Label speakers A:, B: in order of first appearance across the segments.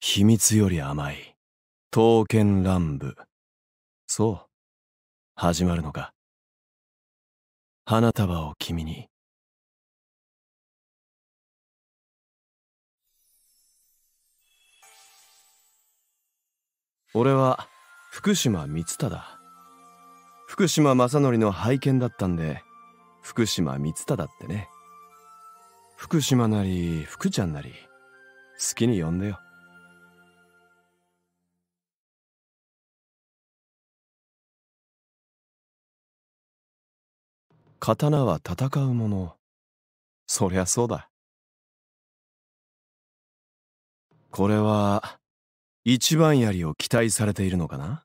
A: 秘密より甘い刀剣乱舞そう始まるのか花束を君に俺は福島光忠福島正則の拝見だったんで福島光忠ってね福島なり福ちゃんなり好きに呼んでよ刀は戦うものそりゃそうだこれは一番槍を期待されているのかな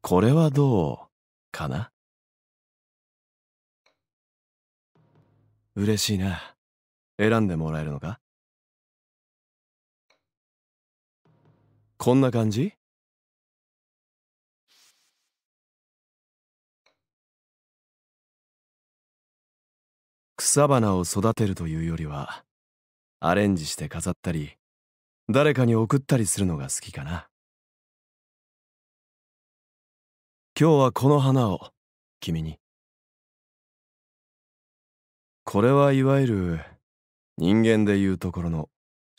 A: これはどうかな嬉しいな選んでもらえるのかこんな感じ草花を育てるというよりはアレンジして飾ったり誰かに送ったりするのが好きかな今日はこの花を君にこれはいわゆる人間でいうところの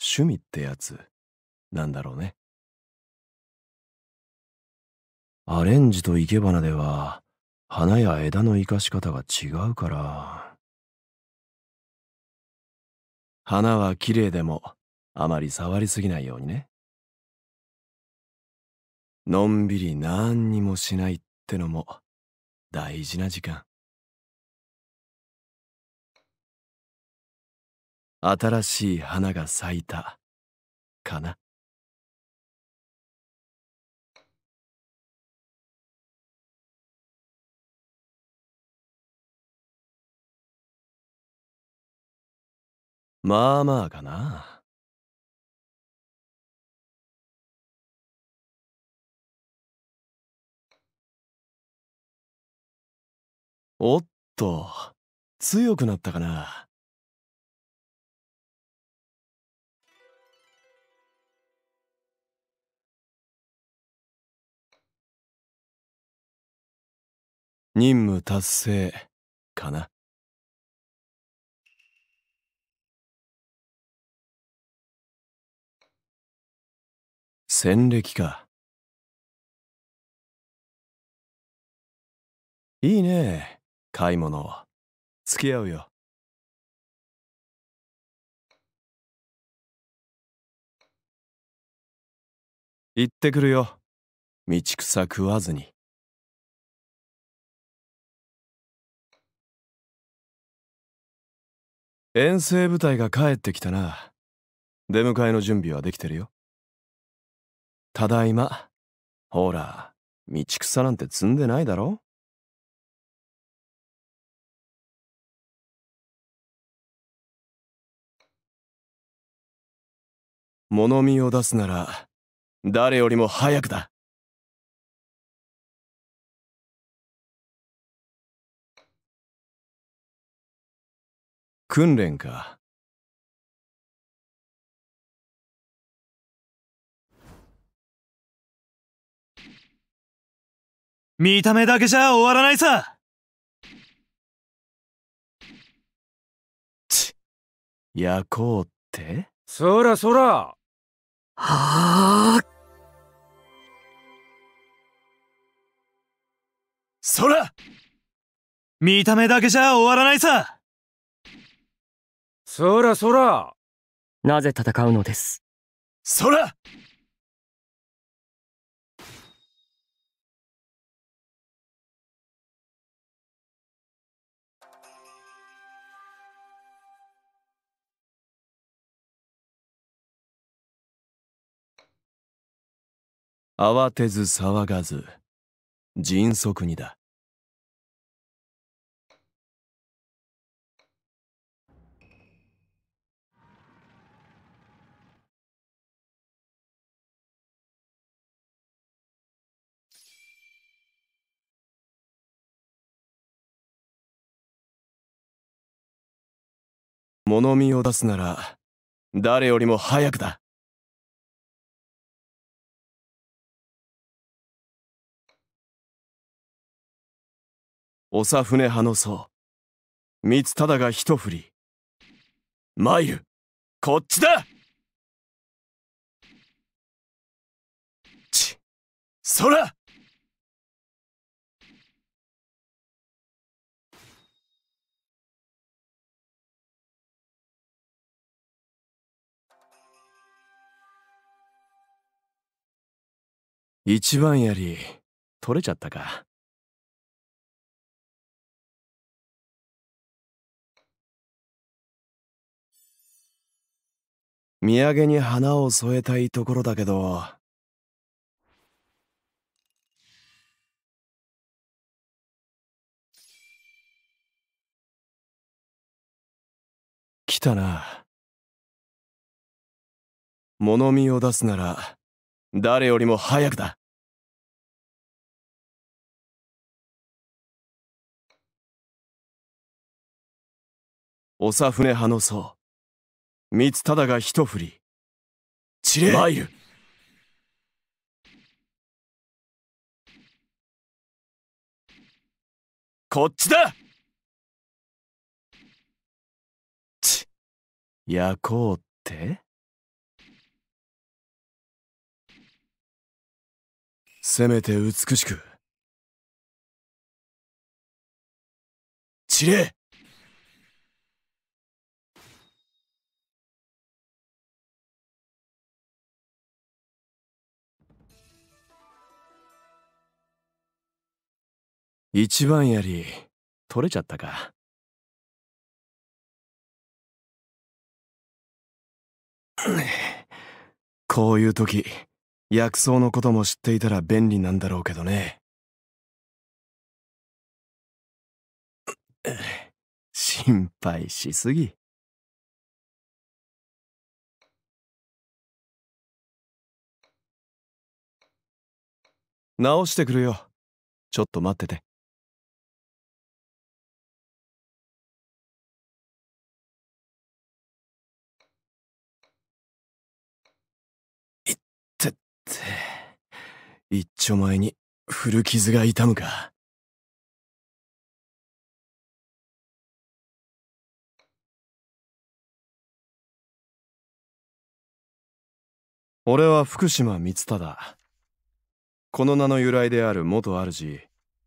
A: 趣味ってやつなんだろうねアレンジと生け花では花や枝の生かし方が違うから花は綺麗でもあまり触りすぎないようにねのんびり何にもしないってのも大事な時間新しい花が咲いたかなまあまあかな。おっと、強くなったかな。任務達成かな。戦歴か。いいね、買い物。付き合うよ。行ってくるよ。道草食わずに。遠征部隊が帰ってきたな。出迎えの準備はできてるよ。ただいま。ほら、道草なんて積んでないだろ物見を出すなら、誰よりも早くだ。訓練か。見た目だけじゃ終わらないさちこうってそらそらはあそら見た目だけじゃ終わらないさそらそらなぜ戦うのですそら慌てず騒がず迅速にだ物見を出すなら誰よりも早くだ長船派の僧光忠が一振り参るこっちだち空一番槍取れちゃったか。土産に花を添えたいところだけど来たな物見を出すなら誰よりも早くだ長船派の僧ただが一振り散れ参るこっちだちこうってせめて美しく散れ一番やり取れちゃったか こういう時薬草のことも知っていたら便利なんだろうけどね 心配しすぎ直してくるよちょっと待っててて、一丁前に古傷が痛むか。俺は福島光忠。この名の由来である元主、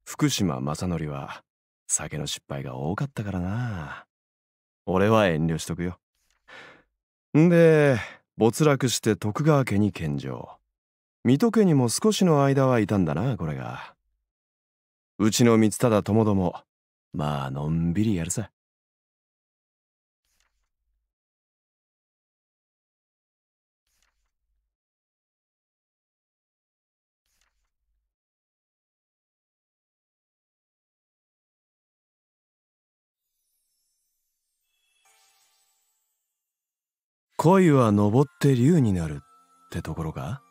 A: 福島正則は、酒の失敗が多かったからな。俺は遠慮しとくよ。んで、没落して徳川家に献上。水戸家にも少しの間はいたんだなこれがうちの光忠ともどもまあのんびりやるさ恋は登って竜になるってところか